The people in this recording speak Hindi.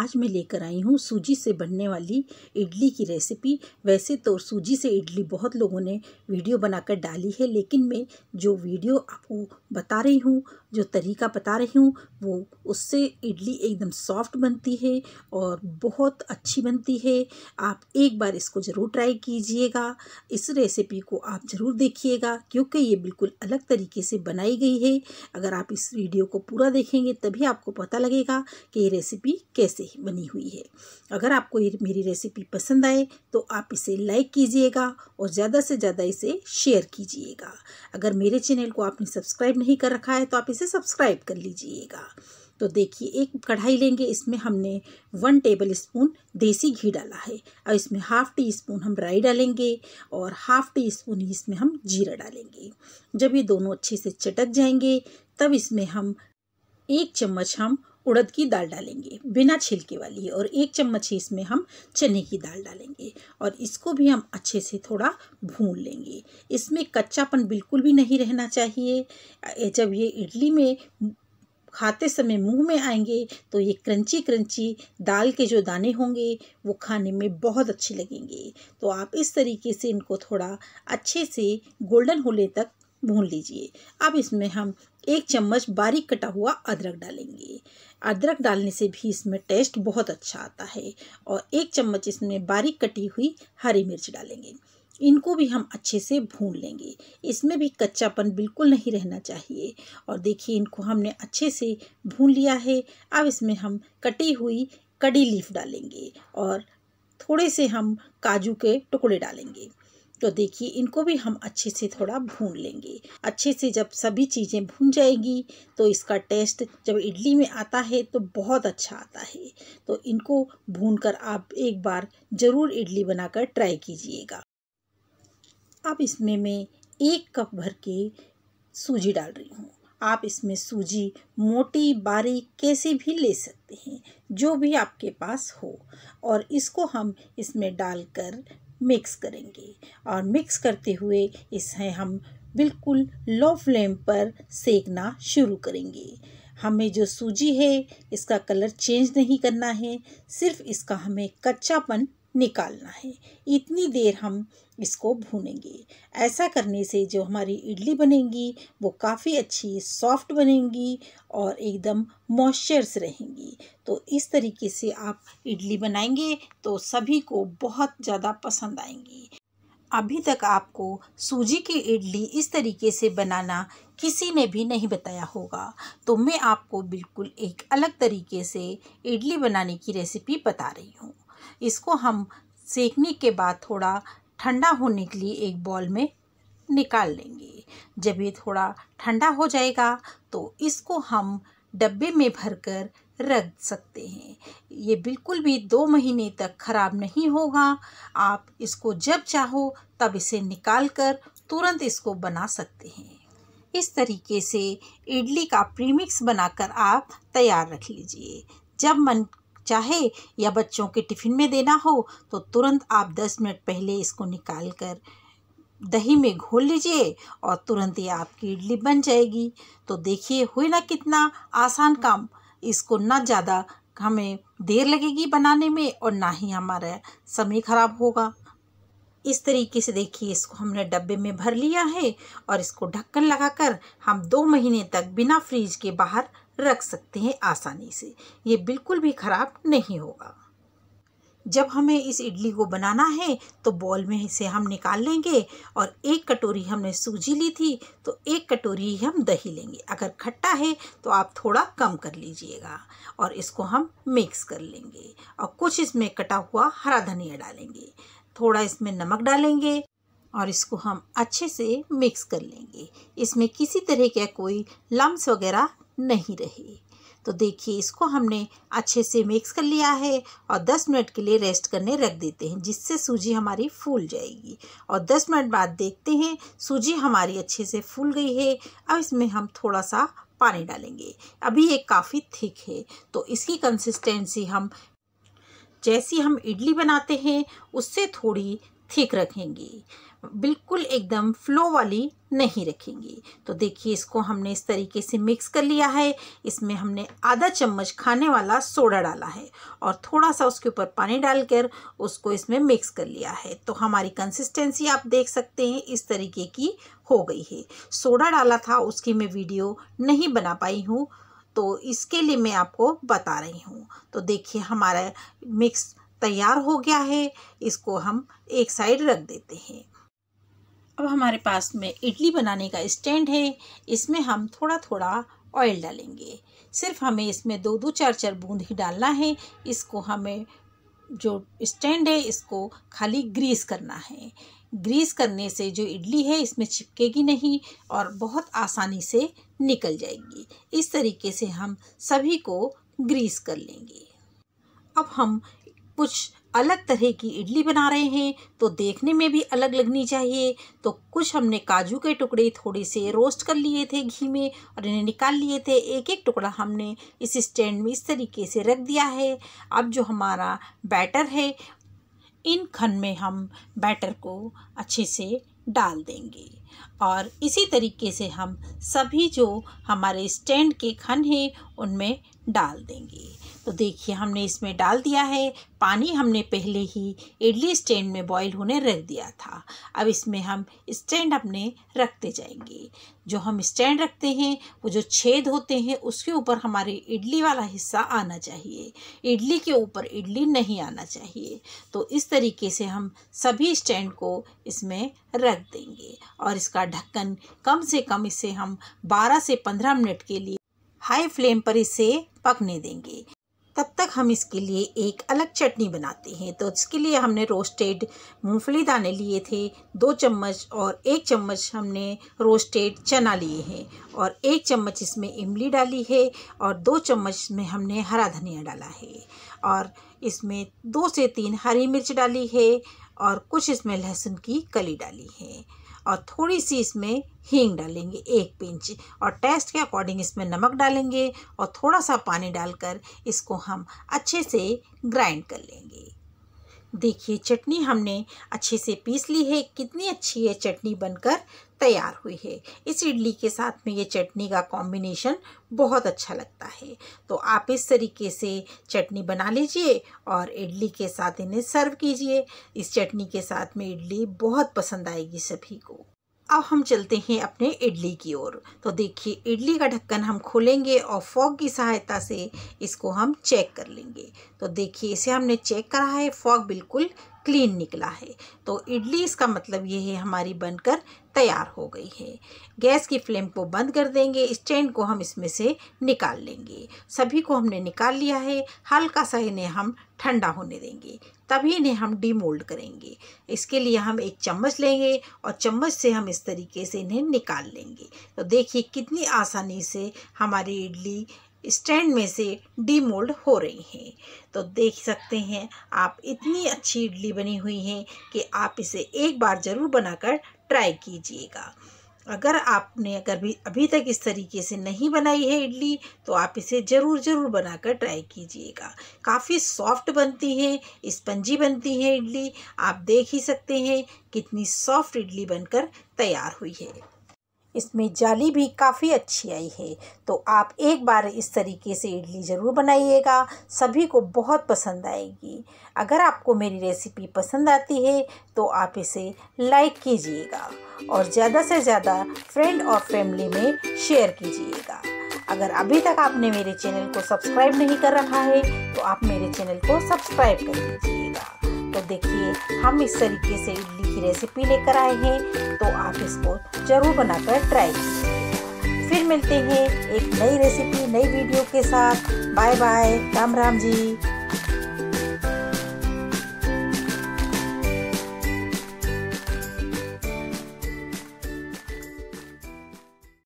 आज मैं लेकर आई हूँ सूजी से बनने वाली इडली की रेसिपी वैसे तो सूजी से इडली बहुत लोगों ने वीडियो बनाकर डाली है लेकिन मैं जो वीडियो आपको बता रही हूँ जो तरीका बता रही हूँ वो उससे इडली एकदम सॉफ्ट बनती है और बहुत अच्छी बनती है आप एक बार इसको ज़रूर ट्राई कीजिएगा इस रेसिपी को आप ज़रूर देखिएगा क्योंकि ये बिल्कुल अलग तरीके से बनाई गई है अगर आप इस वीडियो को पूरा देखेंगे तभी आपको पता लगेगा कि ये रेसिपी कैसे से ही बनी हुई है अगर आपको ये मेरी रेसिपी पसंद आए तो आप इसे लाइक कीजिएगा और ज़्यादा से ज़्यादा इसे शेयर कीजिएगा अगर मेरे चैनल को आपने सब्सक्राइब नहीं कर रखा है तो आप इसे सब्सक्राइब कर लीजिएगा तो देखिए एक कढ़ाई लेंगे इसमें हमने वन टेबल स्पून देसी घी डाला है और इसमें हाफ़ टी स्पून हम राई डालेंगे और हाफ़ टी स्पून ही इसमें हम जीरा डालेंगे जब ये दोनों अच्छे से चटक जाएंगे तब इसमें हम एक चम्मच हम उड़द की दाल डालेंगे बिना छिलके वाली और एक चम्मच ही इसमें हम चने की दाल डालेंगे और इसको भी हम अच्छे से थोड़ा भून लेंगे इसमें कच्चापन बिल्कुल भी नहीं रहना चाहिए जब ये इडली में खाते समय मुंह में आएंगे तो ये क्रंची क्रंची दाल के जो दाने होंगे वो खाने में बहुत अच्छे लगेंगे तो आप इस तरीके से इनको थोड़ा अच्छे से गोल्डन होने तक भून लीजिए अब इसमें हम एक चम्मच बारीक कटा हुआ अदरक डालेंगे अदरक डालने से भी इसमें टेस्ट बहुत अच्छा आता है और एक चम्मच इसमें बारीक कटी हुई हरी मिर्च डालेंगे इनको भी हम अच्छे से भून लेंगे इसमें भी कच्चापन बिल्कुल नहीं रहना चाहिए और देखिए इनको हमने अच्छे से भून लिया है अब इसमें हम कटी हुई कड़ी लीफ डालेंगे और थोड़े से हम काजू के टुकड़े डालेंगे तो देखिए इनको भी हम अच्छे से थोड़ा भून लेंगे अच्छे से जब सभी चीज़ें भून जाएगी तो इसका टेस्ट जब इडली में आता है तो बहुत अच्छा आता है तो इनको भून कर आप एक बार ज़रूर इडली बनाकर ट्राई कीजिएगा अब इसमें मैं एक कप भर के सूजी डाल रही हूँ आप इसमें सूजी मोटी बारीक कैसी भी ले सकते हैं जो भी आपके पास हो और इसको हम इसमें डालकर मिक्स करेंगे और मिक्स करते हुए इसे हम बिल्कुल लो फ्लेम पर सेकना शुरू करेंगे हमें जो सूजी है इसका कलर चेंज नहीं करना है सिर्फ इसका हमें कच्चापन निकालना है इतनी देर हम इसको भूनेंगे ऐसा करने से जो हमारी इडली बनेगी वो काफ़ी अच्छी सॉफ्ट बनेंगी और एकदम मॉइस्चर्स रहेंगी तो इस तरीके से आप इडली बनाएंगे तो सभी को बहुत ज़्यादा पसंद आएंगी अभी तक आपको सूजी की इडली इस तरीके से बनाना किसी ने भी नहीं बताया होगा तो मैं आपको बिल्कुल एक अलग तरीके से इडली बनाने की रेसिपी बता रही हूँ इसको हम सेकने के बाद थोड़ा ठंडा होने के लिए एक बॉल में निकाल लेंगे जब ये थोड़ा ठंडा हो जाएगा तो इसको हम डब्बे में भरकर रख सकते हैं ये बिल्कुल भी दो महीने तक ख़राब नहीं होगा आप इसको जब चाहो तब इसे निकाल कर तुरंत इसको बना सकते हैं इस तरीके से इडली का प्रीमिक्स बनाकर आप तैयार रख लीजिए जब मन चाहे या बच्चों के टिफ़िन में देना हो तो तुरंत आप दस मिनट पहले इसको निकाल कर दही में घोल लीजिए और तुरंत ही आपकी इडली बन जाएगी तो देखिए हुए ना कितना आसान काम इसको ना ज़्यादा हमें देर लगेगी बनाने में और ना ही हमारा समय ख़राब होगा इस तरीके से देखिए इसको हमने डब्बे में भर लिया है और इसको ढक्कन लगाकर हम दो महीने तक बिना फ्रिज के बाहर रख सकते हैं आसानी से ये बिल्कुल भी ख़राब नहीं होगा जब हमें इस इडली को बनाना है तो बॉल में इसे हम निकाल लेंगे और एक कटोरी हमने सूजी ली थी तो एक कटोरी हम दही लेंगे अगर खट्टा है तो आप थोड़ा कम कर लीजिएगा और इसको हम मिक्स कर लेंगे और कुछ इसमें कटा हुआ हरा धनिया डालेंगे थोड़ा इसमें नमक डालेंगे और इसको हम अच्छे से मिक्स कर लेंगे इसमें किसी तरह का कोई लम्स वगैरह नहीं रहे तो देखिए इसको हमने अच्छे से मिक्स कर लिया है और 10 मिनट के लिए रेस्ट करने रख देते हैं जिससे सूजी हमारी फूल जाएगी और 10 मिनट बाद देखते हैं सूजी हमारी अच्छे से फूल गई है अब इसमें हम थोड़ा सा पानी डालेंगे अभी ये काफ़ी थिक है तो इसकी कंसिस्टेंसी हम जैसी हम इडली बनाते हैं उससे थोड़ी थिक रखेंगे बिल्कुल एकदम फ्लो वाली नहीं रखेंगी तो देखिए इसको हमने इस तरीके से मिक्स कर लिया है इसमें हमने आधा चम्मच खाने वाला सोडा डाला है और थोड़ा सा उसके ऊपर पानी डालकर उसको इसमें मिक्स कर लिया है तो हमारी कंसिस्टेंसी आप देख सकते हैं इस तरीके की हो गई है सोडा डाला था उसकी मैं वीडियो नहीं बना पाई हूँ तो इसके लिए मैं आपको बता रही हूँ तो देखिए हमारा मिक्स तैयार हो गया है इसको हम एक साइड रख देते हैं अब हमारे पास में इडली बनाने का स्टैंड है इसमें हम थोड़ा थोड़ा ऑयल डालेंगे सिर्फ हमें इसमें दो दो चार चार बूंद ही डालना है इसको हमें जो स्टैंड है इसको खाली ग्रीस करना है ग्रीस करने से जो इडली है इसमें चिपकेगी नहीं और बहुत आसानी से निकल जाएगी इस तरीके से हम सभी को ग्रीस कर लेंगे अब हम कुछ अलग तरह की इडली बना रहे हैं तो देखने में भी अलग लगनी चाहिए तो कुछ हमने काजू के टुकड़े थोड़े से रोस्ट कर लिए थे घी में और इन्हें निकाल लिए थे एक एक टुकड़ा हमने इस स्टैंड में इस तरीके से रख दिया है अब जो हमारा बैटर है इन खन में हम बैटर को अच्छे से डाल देंगे और इसी तरीके से हम सभी जो हमारे स्टैंड के खन हैं उनमें डाल देंगे तो देखिए हमने इसमें डाल दिया है पानी हमने पहले ही इडली स्टैंड में बॉईल होने रख दिया था अब इसमें हम स्टैंड अपने रखते जाएंगे जो हम स्टैंड रखते हैं वो जो छेद होते हैं उसके ऊपर हमारे इडली वाला हिस्सा आना चाहिए इडली के ऊपर इडली नहीं आना चाहिए तो इस तरीके से हम सभी स्टैंड को इसमें रख देंगे और इसका ढक्कन कम से कम इसे हम 12 से 15 मिनट के लिए हाई फ्लेम पर इसे पकने देंगे तब तक हम इसके लिए एक अलग चटनी बनाते हैं तो इसके लिए हमने रोस्टेड मूंगफली दाने लिए थे दो चम्मच और एक चम्मच हमने रोस्टेड चना लिए हैं और एक चम्मच इसमें इमली डाली है और दो चम्मच में हमने हरा धनिया डाला है और इसमें दो से तीन हरी मिर्च डाली है और कुछ इसमें लहसुन की कली डाली है और थोड़ी सी इसमें हींग डालेंगे एक पिंच और टेस्ट के अकॉर्डिंग इसमें नमक डालेंगे और थोड़ा सा पानी डालकर इसको हम अच्छे से ग्राइंड कर लेंगे देखिए चटनी हमने अच्छे से पीस ली है कितनी अच्छी ये चटनी बनकर तैयार हुई है इस इडली के साथ में ये चटनी का कॉम्बिनेशन बहुत अच्छा लगता है तो आप इस तरीके से चटनी बना लीजिए और इडली के साथ इन्हें सर्व कीजिए इस चटनी के साथ में इडली बहुत पसंद आएगी सभी को अब हम चलते हैं अपने इडली की ओर तो देखिए इडली का ढक्कन हम खोलेंगे और फॉग की सहायता से इसको हम चेक कर लेंगे तो देखिए इसे हमने चेक करा है फॉग बिल्कुल क्लीन निकला है तो इडली इसका मतलब ये है हमारी बनकर तैयार हो गई है गैस की फ्लेम को बंद कर देंगे स्टैंड को हम इसमें से निकाल लेंगे सभी को हमने निकाल लिया है हल्का सा इन्हें हम ठंडा होने देंगे तभी इन्हें हम डीमोल्ड करेंगे इसके लिए हम एक चम्मच लेंगे और चम्मच से हम इस तरीके से इन्हें निकाल लेंगे तो देखिए कितनी आसानी से हमारी इडली स्टैंड में से डीमोल्ड हो रही हैं तो देख सकते हैं आप इतनी अच्छी इडली बनी हुई है कि आप इसे एक बार ज़रूर बनाकर ट्राई कीजिएगा अगर आपने अगर भी अभी तक इस तरीके से नहीं बनाई है इडली तो आप इसे ज़रूर ज़रूर बनाकर ट्राई कीजिएगा काफ़ी सॉफ्ट बनती है स्पंजी बनती है इडली आप देख ही सकते हैं कितनी सॉफ्ट इडली बनकर तैयार हुई है इसमें जाली भी काफ़ी अच्छी आई है तो आप एक बार इस तरीके से इडली ज़रूर बनाइएगा सभी को बहुत पसंद आएगी अगर आपको मेरी रेसिपी पसंद आती है तो आप इसे लाइक कीजिएगा और ज़्यादा से ज़्यादा फ्रेंड और फैमिली में शेयर कीजिएगा अगर अभी तक आपने मेरे चैनल को सब्सक्राइब नहीं कर रखा है तो आप मेरे चैनल को सब्सक्राइब कर लीजिए तो देखिए हम इस तरीके से इडली की रेसिपी लेकर आए हैं तो आप इसको ज़रूर बनाकर ट्राई कीजिए फिर मिलते हैं एक नई रेसिपी नई वीडियो के साथ बाय बाय राम राम जी